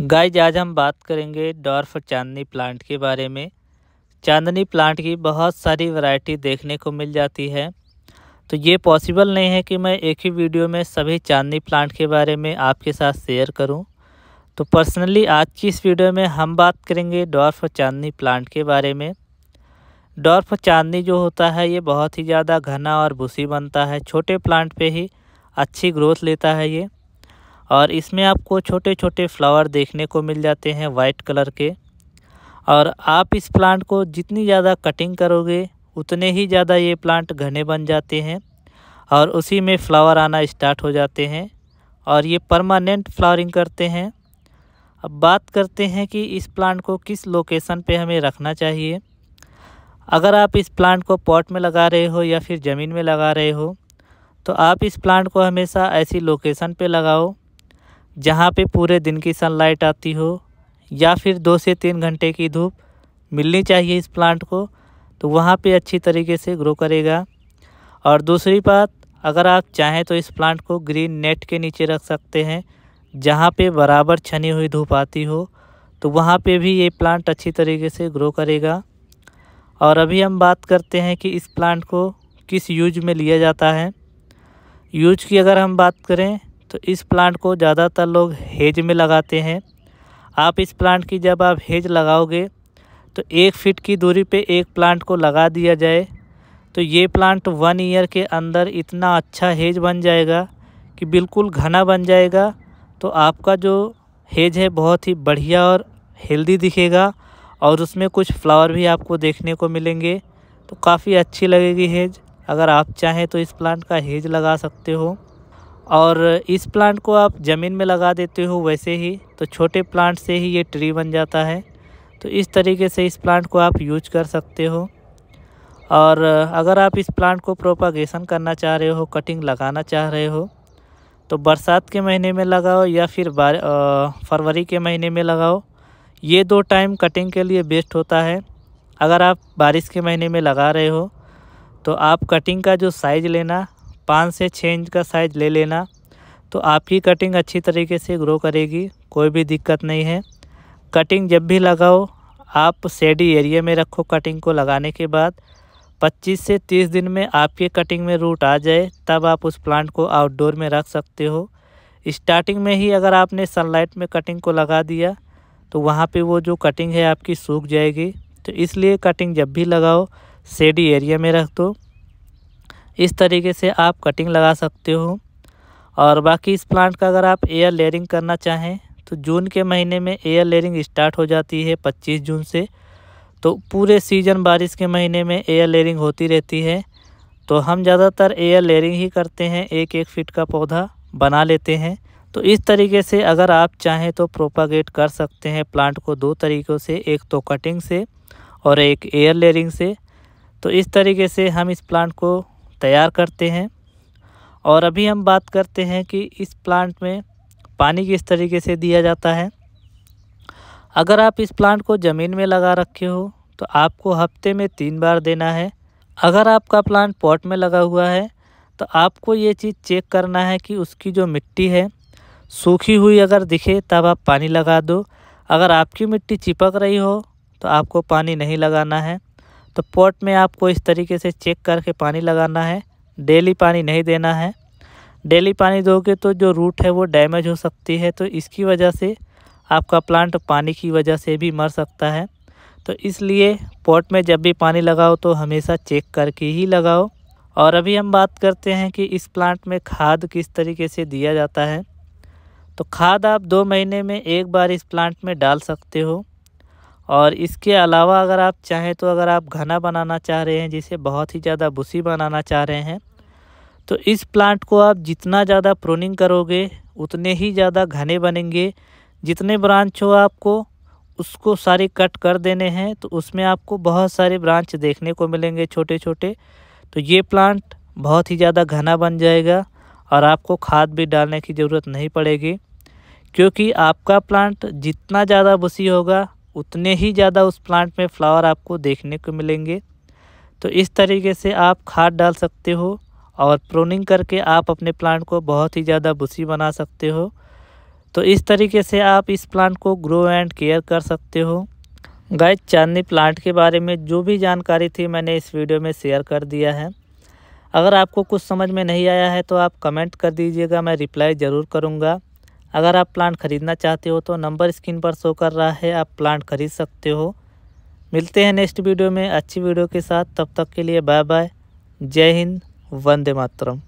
guys आज हम बात करेंगे डॉर्फ चांदनी प्लांट के बारे में चांदनी प्लांट की बहुत सारी वैरायटी देखने को मिल जाती है तो ये पॉसिबल नहीं है कि मैं एक ही वीडियो में सभी चांदनी प्लांट के बारे में आपके साथ शेयर करूं तो पर्सनली आज की इस वीडियो में हम बात करेंगे डॉर्फ चांदनी प्लांट के बारे में डॉर्फ चांदनी जो होता है ये बहुत ही ज़्यादा घना और भूसी बनता है छोटे प्लांट पर ही अच्छी ग्रोथ लेता है ये और इसमें आपको छोटे छोटे फ्लावर देखने को मिल जाते हैं वाइट कलर के और आप इस प्लांट को जितनी ज़्यादा कटिंग करोगे उतने ही ज़्यादा ये प्लांट घने बन जाते हैं और उसी में फ्लावर आना स्टार्ट हो जाते हैं और ये परमानेंट फ्लावरिंग करते हैं अब बात करते हैं कि इस प्लांट को किस लोकेशन पे हमें रखना चाहिए अगर आप इस प्लांट को पॉट में लगा रहे हो या फिर ज़मीन में लगा रहे हो तो आप इस प्लांट को हमेशा ऐसी लोकेशन पे लगाओ जहाँ पे पूरे दिन की सनलाइट आती हो या फिर दो से तीन घंटे की धूप मिलनी चाहिए इस प्लांट को तो वहाँ पे अच्छी तरीके से ग्रो करेगा और दूसरी बात अगर आप चाहें तो इस प्लांट को ग्रीन नेट के नीचे रख सकते हैं जहाँ पे बराबर छनी हुई धूप आती हो तो वहाँ पे भी ये प्लांट अच्छी तरीके से ग्रो करेगा और अभी हम बात करते हैं कि इस प्लांट को किस यूज में लिया जाता है यूज की अगर हम बात करें तो इस प्लांट को ज़्यादातर लोग हेज में लगाते हैं आप इस प्लांट की जब आप हेज लगाओगे तो एक फिट की दूरी पे एक प्लांट को लगा दिया जाए तो ये प्लांट वन ईयर के अंदर इतना अच्छा हेज बन जाएगा कि बिल्कुल घना बन जाएगा तो आपका जो हेज है बहुत ही बढ़िया और हेल्दी दिखेगा और उसमें कुछ फ्लावर भी आपको देखने को मिलेंगे तो काफ़ी अच्छी लगेगी हेज अगर आप चाहें तो इस प्लांट का हेज लगा सकते हो और इस प्लांट को आप ज़मीन में लगा देते हो वैसे ही तो छोटे प्लांट से ही ये ट्री बन जाता है तो इस तरीके से इस प्लांट को आप यूज कर सकते हो और अगर आप इस प्लांट को प्रोपागेशन करना चाह रहे हो कटिंग लगाना चाह रहे हो तो बरसात के महीने में लगाओ या फिर फरवरी के महीने में लगाओ ये दो टाइम कटिंग के लिए बेस्ट होता है अगर आप बारिश के महीने में लगा रहे हो तो आप कटिंग का जो साइज़ लेना पाँच से छः इंच का साइज़ ले लेना तो आपकी कटिंग अच्छी तरीके से ग्रो करेगी कोई भी दिक्कत नहीं है कटिंग जब भी लगाओ आप सेडी एरिया में रखो कटिंग को लगाने के बाद 25 से 30 दिन में आपके कटिंग में रूट आ जाए तब आप उस प्लांट को आउटडोर में रख सकते हो स्टार्टिंग में ही अगर आपने सनलाइट में कटिंग को लगा दिया तो वहाँ पे वो जो कटिंग है आपकी सूख जाएगी तो इसलिए कटिंग जब भी लगाओ सेडी एरिया में रख दो इस तरीके से आप कटिंग लगा सकते हो और बाकी इस प्लांट का अगर आप एयर लेयरिंग करना चाहें तो जून के महीने में एयर लेयरिंग स्टार्ट हो जाती है पच्चीस जून से तो पूरे सीजन बारिश के महीने में एयर लेयरिंग होती रहती है तो हम ज़्यादातर एयर लेयरिंग ही करते हैं एक एक फिट का पौधा बना लेते हैं तो इस तरीके से अगर आप चाहें तो प्रोपागेट कर सकते हैं प्लांट को दो तरीक़ों से एक तो कटिंग से और एक एयर लेयरिंग से तो इस तरीके से हम इस प्लांट को तैयार करते हैं और अभी हम बात करते हैं कि इस प्लांट में पानी किस तरीके से दिया जाता है अगर आप इस प्लांट को ज़मीन में लगा रखे हो तो आपको हफ्ते में तीन बार देना है अगर आपका प्लांट पॉट में लगा हुआ है तो आपको ये चीज़ चेक करना है कि उसकी जो मिट्टी है सूखी हुई अगर दिखे तब आप पानी लगा दो अगर आपकी मिट्टी चिपक रही हो तो आपको पानी नहीं लगाना है तो पॉट में आपको इस तरीके से चेक करके पानी लगाना है डेली पानी नहीं देना है डेली पानी दोगे तो जो रूट है वो डैमेज हो सकती है तो इसकी वजह से आपका प्लांट पानी की वजह से भी मर सकता है तो इसलिए पॉट में जब भी पानी लगाओ तो हमेशा चेक करके ही लगाओ और अभी हम बात करते हैं कि इस प्लांट में खाद किस तरीके से दिया जाता है तो खाद आप दो महीने में एक बार इस प्लांट में डाल सकते हो और इसके अलावा अगर आप चाहें तो अगर आप घना बनाना चाह रहे हैं जिसे बहुत ही ज़्यादा बुसी बनाना चाह रहे हैं तो इस प्लांट को आप जितना ज़्यादा प्रोनिंग करोगे उतने ही ज़्यादा घने बनेंगे जितने ब्रांच हो आपको उसको सारे कट कर देने हैं तो उसमें आपको बहुत सारे ब्रांच देखने को मिलेंगे छोटे छोटे तो ये प्लांट बहुत ही ज़्यादा घना बन जाएगा और आपको खाद भी डालने की ज़रूरत नहीं पड़ेगी क्योंकि आपका प्लांट जितना ज़्यादा बुसी होगा उतने ही ज़्यादा उस प्लांट में फ्लावर आपको देखने को मिलेंगे तो इस तरीके से आप खाद डाल सकते हो और प्रोनिंग करके आप अपने प्लांट को बहुत ही ज़्यादा बुसी बना सकते हो तो इस तरीके से आप इस प्लांट को ग्रो एंड केयर कर सकते हो गाय चांदनी प्लांट के बारे में जो भी जानकारी थी मैंने इस वीडियो में शेयर कर दिया है अगर आपको कुछ समझ में नहीं आया है तो आप कमेंट कर दीजिएगा मैं रिप्लाई ज़रूर करूँगा अगर आप प्लांट ख़रीदना चाहते हो तो नंबर स्क्रीन पर शो कर रहा है आप प्लांट ख़रीद सकते हो मिलते हैं नेक्स्ट वीडियो में अच्छी वीडियो के साथ तब तक के लिए बाय बाय जय हिंद वंदे मातरम